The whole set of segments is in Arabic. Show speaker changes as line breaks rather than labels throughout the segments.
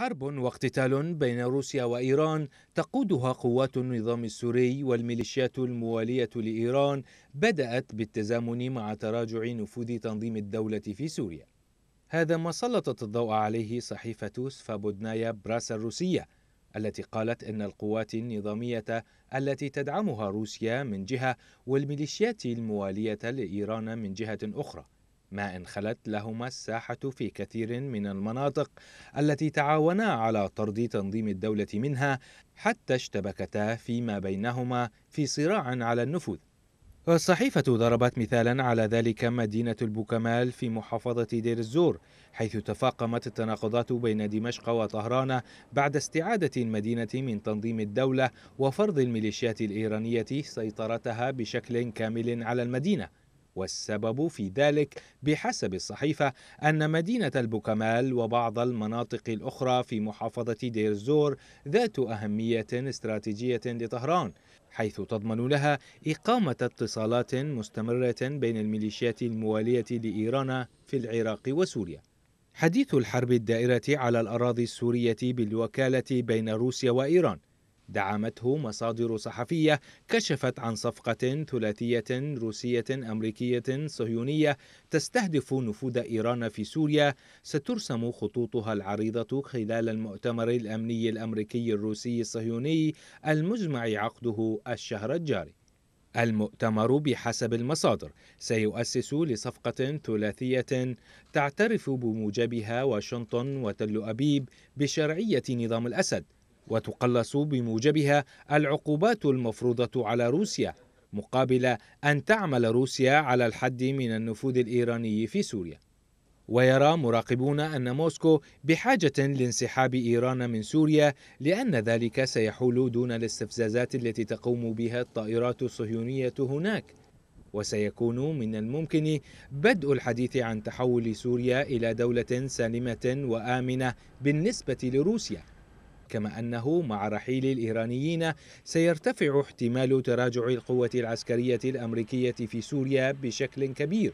حرب واقتتال بين روسيا وإيران تقودها قوات النظام السوري والميليشيات الموالية لإيران بدأت بالتزامن مع تراجع نفوذ تنظيم الدولة في سوريا هذا ما سلطت الضوء عليه صحيفة سفابودنايا براس الروسية التي قالت إن القوات النظامية التي تدعمها روسيا من جهة والميليشيات الموالية لإيران من جهة أخرى ما إن خلت لهما الساحة في كثير من المناطق التي تعاونا على طرد تنظيم الدولة منها حتى اشتبكتا فيما بينهما في صراع على النفوذ الصحيفة ضربت مثالا على ذلك مدينة البوكمال في محافظة دير الزور حيث تفاقمت التناقضات بين دمشق وطهران بعد استعادة المدينة من تنظيم الدولة وفرض الميليشيات الإيرانية سيطرتها بشكل كامل على المدينة والسبب في ذلك بحسب الصحيفة أن مدينة البوكمال وبعض المناطق الأخرى في محافظة دير الزور ذات أهمية استراتيجية لطهران حيث تضمن لها إقامة اتصالات مستمرة بين الميليشيات الموالية لإيران في العراق وسوريا حديث الحرب الدائرة على الأراضي السورية بالوكالة بين روسيا وإيران دعمته مصادر صحفية كشفت عن صفقة ثلاثية روسية أمريكية صهيونية تستهدف نفوذ إيران في سوريا سترسم خطوطها العريضة خلال المؤتمر الأمني الأمريكي الروسي الصهيوني المجمع عقده الشهر الجاري المؤتمر بحسب المصادر سيؤسس لصفقة ثلاثية تعترف بموجبها واشنطن وتل أبيب بشرعية نظام الأسد وتقلص بموجبها العقوبات المفروضة على روسيا مقابل أن تعمل روسيا على الحد من النفوذ الإيراني في سوريا ويرى مراقبون أن موسكو بحاجة لانسحاب إيران من سوريا لأن ذلك سيحول دون الاستفزازات التي تقوم بها الطائرات الصهيونية هناك وسيكون من الممكن بدء الحديث عن تحول سوريا إلى دولة سالمة وآمنة بالنسبة لروسيا كما أنه مع رحيل الإيرانيين سيرتفع احتمال تراجع القوة العسكرية الأمريكية في سوريا بشكل كبير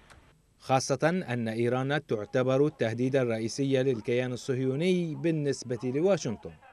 خاصة أن إيران تعتبر التهديد الرئيسي للكيان الصهيوني بالنسبة لواشنطن